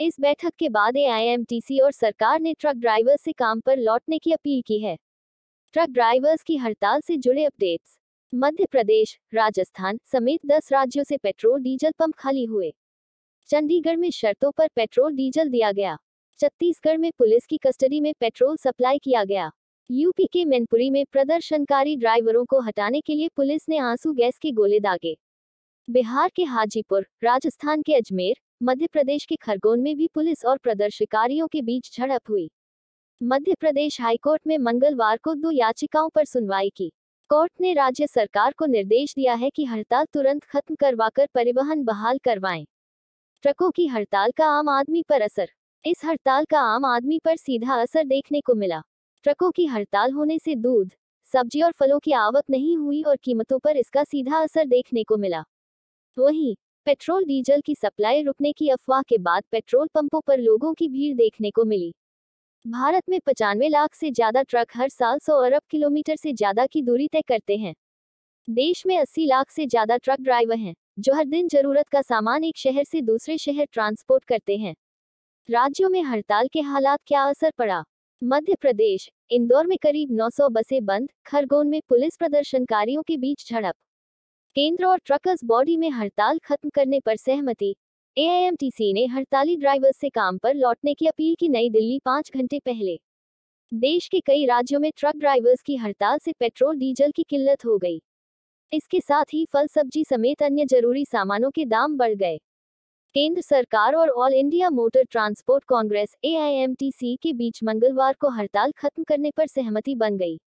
इस बैठक के बाद एआईएमटीसी और सरकार ने ट्रक ड्राइवर्स से काम पर लौटने की अपील की है ट्रक ड्राइवर्स की हड़ताल से जुड़े अपडेट्स मध्य प्रदेश राजस्थान समेत दस राज्यों से पेट्रोल डीजल पंप खाली हुए चंडीगढ़ में शर्तों पर पेट्रोल डीजल दिया गया छत्तीसगढ़ में पुलिस की कस्टडी में पेट्रोल सप्लाई किया गया यूपी के मैनपुरी में प्रदर्शनकारी ड्राइवरों को हटाने के लिए पुलिस ने आंसू गैस के गोले दागे बिहार के हाजीपुर राजस्थान के अजमेर मध्य प्रदेश के खरगोन में भी पुलिस और प्रदर्शनकारियों के बीच झड़प हुई मध्य प्रदेश हाईकोर्ट में मंगलवार को दो याचिकाओं पर सुनवाई की कोर्ट ने राज्य सरकार को निर्देश दिया है कि हड़ताल तुरंत खत्म करवाकर परिवहन बहाल करवाएं। ट्रकों की हड़ताल का आम आदमी पर असर इस हड़ताल का आम आदमी पर सीधा असर देखने को मिला ट्रकों की हड़ताल होने से दूध सब्जी और फलों की आवक नहीं हुई और कीमतों पर इसका सीधा असर देखने को मिला वहीं पेट्रोल डीजल की सप्लाई रुकने की अफवाह के बाद पेट्रोल पंपों पर लोगों की भीड़ देखने को मिली भारत में पचानवे लाख से ज्यादा ट्रक हर साल सौ अरब किलोमीटर से ज्यादा की दूरी तय करते हैं देश में 80 लाख से ज्यादा ट्रक ड्राइवर हैं जो हर दिन जरूरत का सामान एक शहर से दूसरे शहर ट्रांसपोर्ट करते हैं राज्यों में हड़ताल के हालात क्या असर पड़ा मध्य प्रदेश इंदौर में करीब 900 बसें बंद खरगोन में पुलिस प्रदर्शनकारियों के बीच झड़प केंद्र और ट्रकर्स बॉडी में हड़ताल खत्म करने पर सहमति एआईएमटीसी ने हड़ताली ड्राइवर्स से काम पर लौटने की अपील की नई दिल्ली पाँच घंटे पहले देश के कई राज्यों में ट्रक ड्राइवर्स की हड़ताल से पेट्रोल डीजल की किल्लत हो गई इसके साथ ही फल सब्जी समेत अन्य जरूरी सामानों के दाम बढ़ गए केंद्र सरकार और All India Motor Transport Congress ए के बीच मंगलवार को हड़ताल खत्म करने पर सहमति बन गई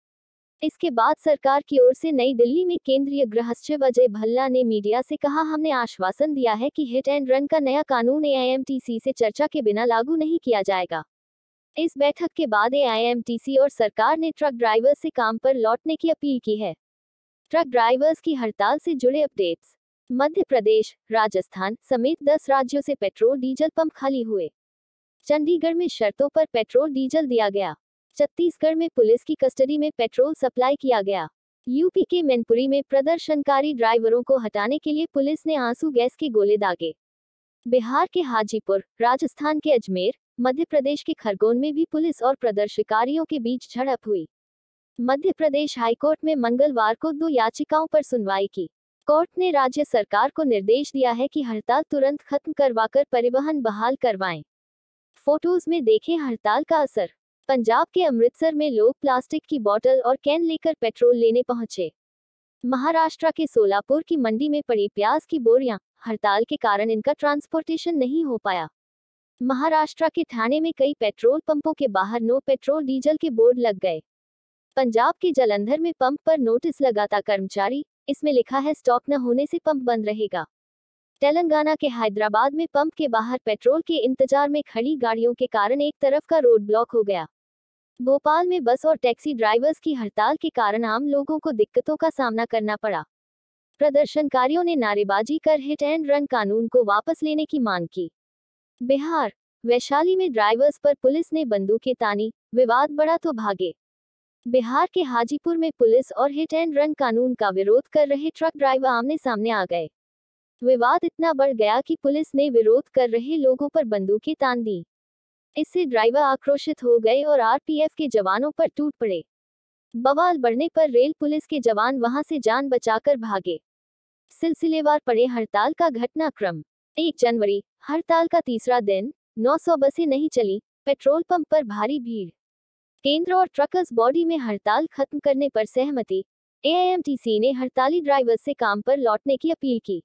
इसके बाद सरकार की ओर से नई दिल्ली में केंद्रीय गृह सचिव अजय भल्ला ने मीडिया से कहा हमने आश्वासन दिया है कि हिट एंड रन का नया कानून एआईएमटीसी से चर्चा के बिना लागू नहीं किया जाएगा इस बैठक के बाद एआईएमटीसी और सरकार ने ट्रक ड्राइवर्स से काम पर लौटने की अपील की है ट्रक ड्राइवर्स की हड़ताल से जुड़े अपडेट्स मध्य प्रदेश राजस्थान समेत दस राज्यों से पेट्रोल डीजल पंप खाली हुए चंडीगढ़ में शर्तों पर पेट्रोल डीजल दिया गया छत्तीसगढ़ में पुलिस की कस्टडी में पेट्रोल सप्लाई किया गया यूपी के मैनपुरी में प्रदर्शनकारी ड्राइवरों को हटाने के लिए पुलिस ने आंसू गैस के गोले दागे बिहार के हाजीपुर राजस्थान के अजमेर मध्य प्रदेश के खरगोन में भी पुलिस और प्रदर्शनकारियों के बीच झड़प हुई मध्य प्रदेश हाईकोर्ट में मंगलवार को दो याचिकाओं पर सुनवाई की कोर्ट ने राज्य सरकार को निर्देश दिया है कि हड़ताल तुरंत खत्म करवाकर परिवहन बहाल करवाएं। फोटोज में देखें हड़ताल का असर पंजाब के अमृतसर में लोग प्लास्टिक की बोतल और कैन लेकर पेट्रोल लेने पहुंचे महाराष्ट्र के सोलापुर की मंडी में पड़ी प्याज की बोरियां हड़ताल के कारण इनका ट्रांसपोर्टेशन नहीं हो पाया महाराष्ट्र के थाने में कई पेट्रोल पंपों के बाहर नो पेट्रोल डीजल के बोर्ड लग गए पंजाब के जलंधर में पंप पर नोटिस लगाता कर्मचारी इसमें लिखा है स्टॉक न होने से पंप बंद रहेगा तेलंगाना के हैदराबाद में पंप के बाहर पेट्रोल के इंतजार में खड़ी गाड़ियों के कारण एक तरफ का रोड ब्लॉक हो गया भोपाल में बस और टैक्सी ड्राइवर्स की हड़ताल के कारण आम लोगों को दिक्कतों का सामना करना पड़ा प्रदर्शनकारियों ने नारेबाजी कर हिट एंड रन कानून को वापस लेने की मांग की बिहार वैशाली में ड्राइवर्स पर पुलिस ने बंदूकें तानी विवाद बढ़ा तो भागे बिहार के हाजीपुर में पुलिस और हिट एंड रन कानून का विरोध कर रहे ट्रक ड्राइवर आमने सामने आ गए विवाद इतना बढ़ गया कि पुलिस ने विरोध कर रहे लोगों पर बंदूकें तान दी इससे ड्राइवर आक्रोशित हो गए और आरपीएफ के जवानों पर टूट पड़े बवाल बढ़ने पर रेल पुलिस के जवान वहां से जान बचाकर भागे सिलसिलेवार पड़े हड़ताल का घटनाक्रम एक जनवरी हड़ताल का तीसरा दिन 900 बसें नहीं चली पेट्रोल पंप पर भारी भीड़ केंद्र और ट्रकर्स बॉडी में हड़ताल खत्म करने पर सहमति एआईएमटीसी ने हड़ताली ड्राइवर से काम पर लौटने की अपील की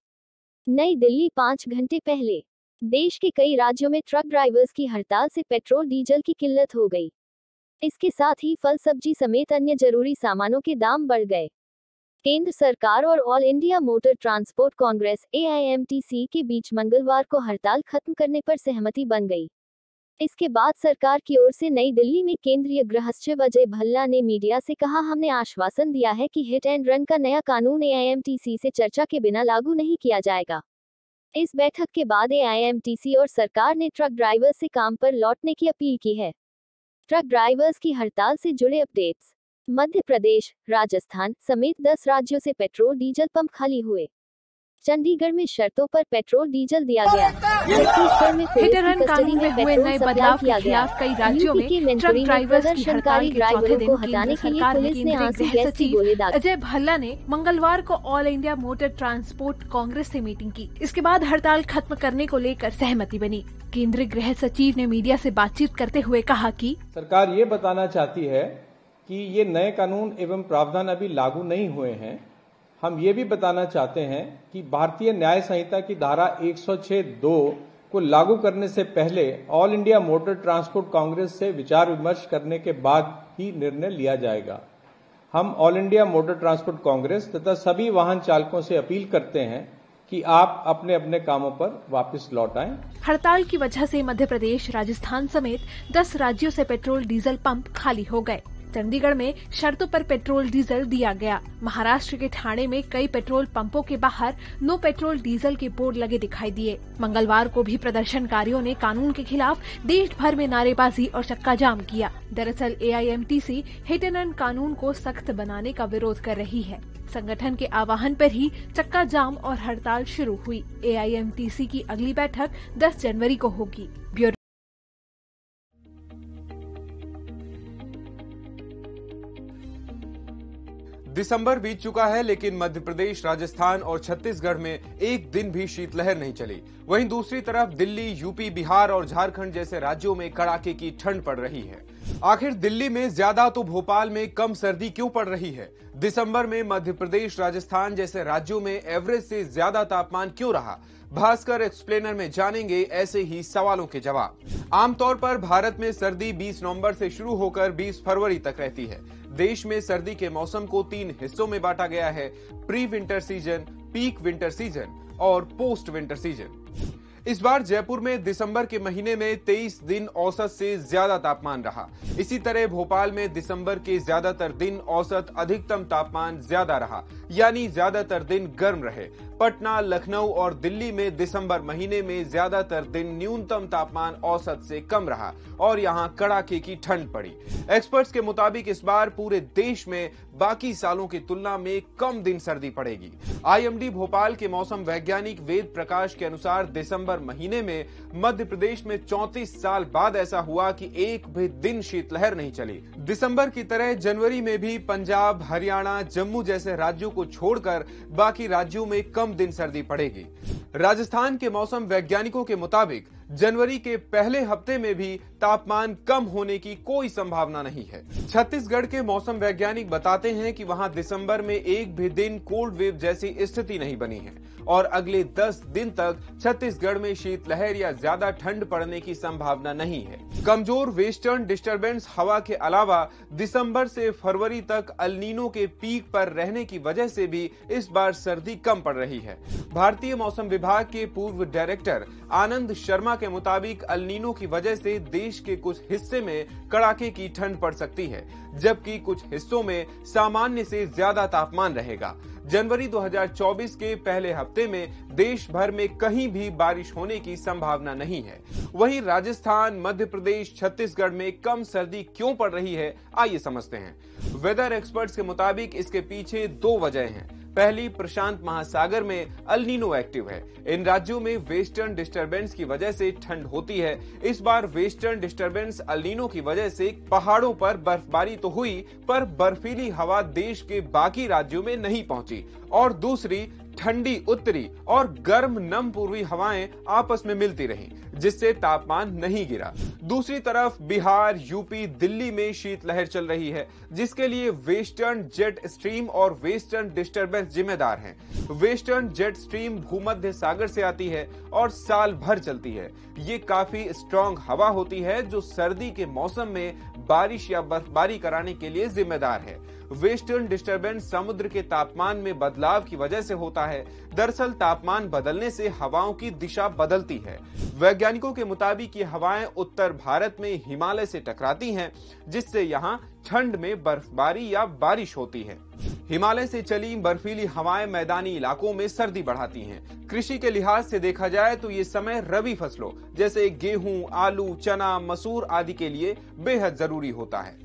नई दिल्ली पाँच घंटे पहले देश के कई राज्यों में ट्रक ड्राइवर्स की हड़ताल से पेट्रोल डीजल की किल्लत हो गई इसके साथ ही फल सब्जी समेत अन्य जरूरी सामानों के दाम बढ़ गए केंद्र सरकार और All India Motor Transport Congress ए के बीच मंगलवार को हड़ताल खत्म करने पर सहमति बन गई इसके बाद सरकार की ओर से नई दिल्ली में केंद्रीय गृह सचिव अजय भल्ला ने मीडिया से कहा हमने आश्वासन दिया है कि हिट एंड रन का नया कानून एआईएमटीसी से चर्चा के बिना लागू नहीं किया जाएगा इस बैठक के बाद एआईएमटीसी और सरकार ने ट्रक ड्राइवर्स से काम पर लौटने की अपील की है ट्रक ड्राइवर्स की हड़ताल से जुड़े अपडेट्स मध्य प्रदेश राजस्थान समेत 10 राज्यों से पेट्रोल डीजल पंप खाली हुए चंडीगढ़ में शर्तों पर पेट्रोल डीजल दिया गया छत्तीसगढ़ में पुलिस कस्टडी बदलाव के खिलाफ कई राज्यों में ट्रक ड्राइवर्स प्रदर्शनकारी ड्राइवरों को हटाने के लिए पुलिस ने की अजय भल्ला ने मंगलवार को All India Motor Transport Congress ऐसी मीटिंग की इसके बाद हड़ताल खत्म करने को लेकर सहमति बनी केंद्रीय गृह सचिव ने मीडिया ऐसी बातचीत करते हुए कहा की सरकार ये बताना चाहती है की ये नए कानून एवं प्रावधान अभी लागू नहीं हुए हैं हम ये भी बताना चाहते हैं कि भारतीय न्याय संहिता की धारा 106 दो को लागू करने से पहले All India Motor Transport Congress से विचार विमर्श करने के बाद ही निर्णय लिया जाएगा हम All India Motor Transport Congress तथा सभी वाहन चालकों से अपील करते हैं कि आप अपने अपने कामों पर वापस लौट आए हड़ताल की वजह से मध्य प्रदेश राजस्थान समेत 10 राज्यों से पेट्रोल डीजल पंप खाली हो गए चंडीगढ़ में शर्तों पर पेट्रोल डीजल दिया गया महाराष्ट्र के थाने में कई पेट्रोल पंपों के बाहर नो पेट्रोल डीजल के बोर्ड लगे दिखाई दिए मंगलवार को भी प्रदर्शनकारियों ने कानून के खिलाफ देश भर में नारेबाजी और चक्का जाम किया दरअसल ए आई हिट एंड रन कानून को सख्त बनाने का विरोध कर रही है संगठन के आह्वान पर ही चक्का जाम और हड़ताल शुरू हुई ए की अगली बैठक 10 जनवरी को होगी दिसंबर बीत चुका है लेकिन मध्य प्रदेश राजस्थान और छत्तीसगढ़ में एक दिन भी शीतलहर नहीं चली वहीं दूसरी तरफ दिल्ली यूपी बिहार और झारखंड जैसे राज्यों में कड़ाके की ठंड पड़ रही है आखिर दिल्ली में ज्यादा तो भोपाल में कम सर्दी क्यों पड़ रही है दिसंबर में मध्य प्रदेश राजस्थान जैसे राज्यों में एवरेज से ज्यादा तापमान क्यों रहा भास्कर एक्सप्लेनर में जानेंगे ऐसे ही सवालों के जवाब आमतौर पर भारत में सर्दी 20 नवंबर से शुरू होकर 20 फरवरी तक रहती है देश में सर्दी के मौसम को तीन हिस्सों में बांटा गया है pre winter season peak winter season और पोस्ट विंटर सीजन इस बार जयपुर में दिसंबर के महीने में 23 दिन औसत से ज्यादा तापमान रहा इसी तरह भोपाल में दिसंबर के ज्यादातर दिन औसत अधिकतम तापमान ज्यादा रहा यानी ज्यादातर दिन गर्म रहे पटना लखनऊ और दिल्ली में दिसंबर महीने में ज्यादातर दिन न्यूनतम तापमान औसत से कम रहा और यहाँ कड़ाके की ठंड पड़ी एक्सपर्ट्स के मुताबिक इस बार पूरे देश में बाकी सालों की तुलना में कम दिन सर्दी पड़ेगी आईएमडी भोपाल के मौसम वैज्ञानिक वेद प्रकाश के अनुसार दिसंबर दिसंबर महीने में मध्य प्रदेश में 34 साल बाद ऐसा हुआ कि एक भी दिन शीतलहर नहीं चली दिसंबर की तरह जनवरी में भी पंजाब हरियाणा जम्मू जैसे राज्यों को छोड़कर बाकी राज्यों में कम दिन सर्दी पड़ेगी राजस्थान के मौसम वैज्ञानिकों के मुताबिक जनवरी के पहले हफ्ते में भी तापमान कम होने की कोई संभावना नहीं है छत्तीसगढ़ के मौसम वैज्ञानिक बताते हैं कि वहां दिसंबर में एक भी दिन कोल्ड वेव जैसी स्थिति नहीं बनी है और अगले 10 दिन तक छत्तीसगढ़ में शीतलहर या ज्यादा ठंड पड़ने की संभावना नहीं है कमजोर वेस्टर्न डिस्टरबेंस हवा के अलावा दिसंबर से फरवरी तक अलनीनो के पीक पर रहने की वजह से भी इस बार सर्दी कम पड़ रही है भारतीय मौसम विभाग के पूर्व डायरेक्टर आनंद शर्मा के मुताबिक अलनीनो की वजह से देश के कुछ हिस्से में कड़ाके की ठंड पड़ सकती है जबकि कुछ हिस्सों में सामान्य से ज्यादा तापमान रहेगा जनवरी 2024 के पहले हफ्ते में देश भर में कहीं भी बारिश होने की संभावना नहीं है वहीं राजस्थान मध्य प्रदेश छत्तीसगढ़ में कम सर्दी क्यों पड़ रही है आइए समझते हैं वेदर एक्सपर्ट्स के मुताबिक इसके पीछे दो वजह हैं पहली प्रशांत महासागर में अलनीनो एक्टिव है इन राज्यों में वेस्टर्न डिस्टरबेंस की वजह से ठंड होती है इस बार वेस्टर्न डिस्टरबेंस अलनीनो की वजह से पहाड़ों पर बर्फबारी तो हुई पर बर्फीली हवा देश के बाकी राज्यों में नहीं पहुंची और दूसरी ठंडी उत्तरी और गर्म नम पूर्वी हवाएं आपस में मिलती रही जिससे तापमान नहीं गिरा दूसरी तरफ बिहार यूपी दिल्ली में शीतलहर चल रही है जिसके लिए वेस्टर्न जेट स्ट्रीम और वेस्टर्न डिस्टरबेंस जिम्मेदार हैं वेस्टर्न जेट स्ट्रीम भूमध्य सागर से आती है और साल भर चलती है ये काफी स्ट्रांग हवा होती है जो सर्दी के मौसम में बारिश या बर्फबारी कराने के लिए जिम्मेदार है वेस्टर्न डिस्टरबेंस समुद्र के तापमान में बदलाव की वजह से होता है दरअसल तापमान बदलने से हवाओं की दिशा बदलती है वैज्ञानिकों के मुताबिक ये हवाएं उत्तर भारत में हिमालय से टकराती हैं जिससे यहाँ ठंड में बर्फबारी या बारिश होती है हिमालय से चली बर्फीली हवाएं मैदानी इलाकों में सर्दी बढ़ाती हैं। कृषि के लिहाज से देखा जाए तो ये समय रबी फसलों जैसे गेहूं, आलू चना मसूर आदि के लिए बेहद जरूरी होता है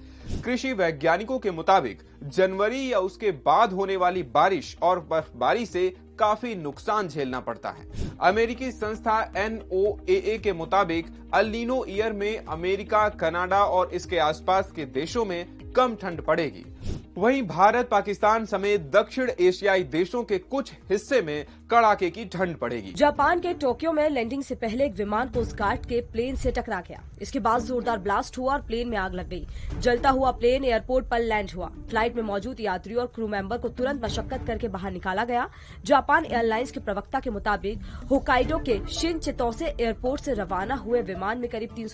कृषि वैज्ञानिकों के मुताबिक जनवरी या उसके बाद होने वाली बारिश और बर्फबारी से काफी नुकसान झेलना पड़ता है अमेरिकी संस्था एन के मुताबिक अलिनो ईयर में अमेरिका कनाडा और इसके आसपास के देशों में कम ठंड पड़ेगी वहीं भारत पाकिस्तान समेत दक्षिण एशियाई देशों के कुछ हिस्से में कड़ाके की ठंड पड़ेगी जापान के टोक्यो में लैंडिंग से पहले एक विमान कोस्ट गार्ड के प्लेन से टकरा गया इसके बाद जोरदार ब्लास्ट हुआ और प्लेन में आग लग गई जलता हुआ प्लेन एयरपोर्ट पर लैंड हुआ फ्लाइट में मौजूद यात्रियों और क्रू मेंबर को तुरंत मशक्कत करके बाहर निकाला गया जापान एयरलाइंस के प्रवक्ता के मुताबिक होकाइडो के शिन चितौसे एयरपोर्ट से रवाना हुए विमान में करीब तीन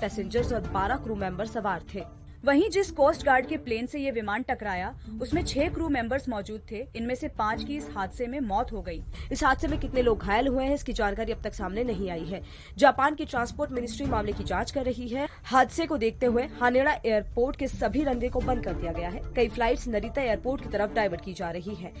पैसेंजर्स और बारह क्रू मेंबर सवार थे वहीं जिस कोस्ट गार्ड के प्लेन से ये विमान टकराया उसमें छह क्रू मेंबर्स मौजूद थे इनमें से पांच की इस हादसे में मौत हो गई इस हादसे में कितने लोग घायल हुए हैं इसकी जानकारी अब तक सामने नहीं आई है जापान की ट्रांसपोर्ट मिनिस्ट्री मामले की जाँच कर रही है हादसे को देखते हुए हानेड़ा एयरपोर्ट के सभी रनवे को बंद कर दिया गया है कई फ्लाइट नरिता एयरपोर्ट की तरफ डाइवर्ट की जा रही है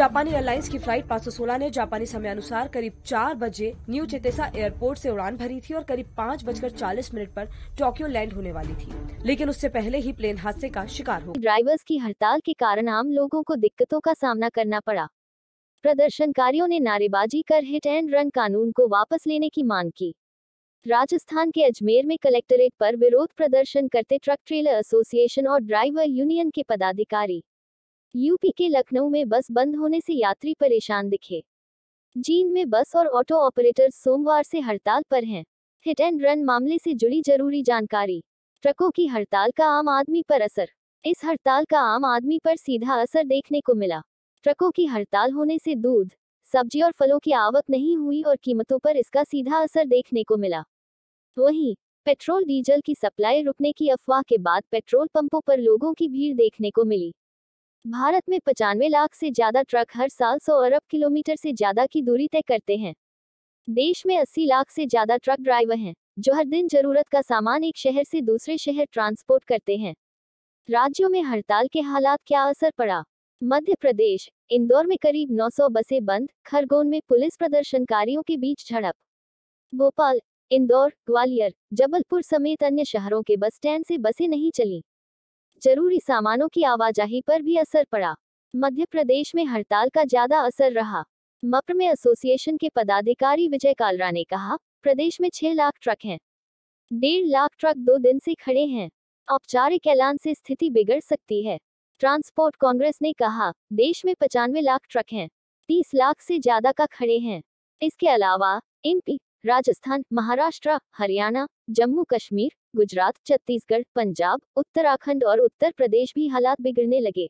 जापानी एयरलाइंस की फ्लाइट 516 ने जापानी समय अनुसार करीब चार बजे न्यू चेतेसा एयरपोर्ट ऐसी उड़ान भरी थी और करीब पाँच बजकर चालीस मिनट आरोप टोक्यो लैंड होने वाली थी लेकिन उससे पहले पहले ही प्लेन हादसे का शिकार हो ड्राइवर्स की हड़ताल के कारण आम लोगों को दिक्कतों का सामना करना पड़ा प्रदर्शनकारियों ने नारेबाजी कर हिट एंड रन कानून को वापस लेने की मांग की राजस्थान के अजमेर में कलेक्ट्रेट पर विरोध प्रदर्शन करते ट्रक ट्रेलर एसोसिएशन और ड्राइवर यूनियन के पदाधिकारी यूपी के लखनऊ में बस बंद होने से यात्री परेशान दिखे जींद में बस और ऑटो ऑपरेटर सोमवार से हड़ताल पर हैं हिट एंड रन मामले से जुड़ी जरूरी जानकारी ट्रकों की हड़ताल का आम आदमी पर असर इस हड़ताल का आम आदमी पर सीधा असर देखने को मिला ट्रकों की हड़ताल होने से दूध सब्जी और फलों की आवक नहीं हुई और कीमतों पर इसका सीधा असर देखने को मिला वहीं पेट्रोल डीजल की सप्लाई रुकने की अफवाह के बाद पेट्रोल पंपों पर लोगों की भीड़ देखने को मिली भारत में पचानवे लाख से ज्यादा ट्रक हर साल सौ अरब किलोमीटर से ज्यादा की दूरी तय करते हैं देश में अस्सी लाख से ज्यादा ट्रक ड्राइवर हैं जो हर दिन जरूरत का सामान एक शहर से दूसरे शहर ट्रांसपोर्ट करते हैं राज्यों में हड़ताल के हालात क्या असर पड़ा मध्य प्रदेश इंदौर में करीब 900 बसें बंद खरगोन में पुलिस प्रदर्शनकारियों के बीच झड़प भोपाल इंदौर ग्वालियर जबलपुर समेत अन्य शहरों के बस स्टैंड से बसें नहीं चली जरूरी सामानों की आवाजाही पर भी असर पड़ा मध्य प्रदेश में हड़ताल का ज्यादा असर रहा मप्र में एसोसिएशन के पदाधिकारी विजय कालरा ने कहा प्रदेश में छह लाख ट्रक हैं डेढ़ लाख ट्रक दो दिन से खड़े हैं औपचारिक ऐलान से स्थिति बिगड़ सकती है ट्रांसपोर्ट कांग्रेस ने कहा देश में पचानवे लाख ट्रक हैं तीस लाख से ज्यादा का खड़े हैं इसके अलावा एमपी राजस्थान महाराष्ट्र हरियाणा जम्मू कश्मीर गुजरात छत्तीसगढ़ पंजाब उत्तराखंड और उत्तर प्रदेश भी हालात बिगड़ने लगे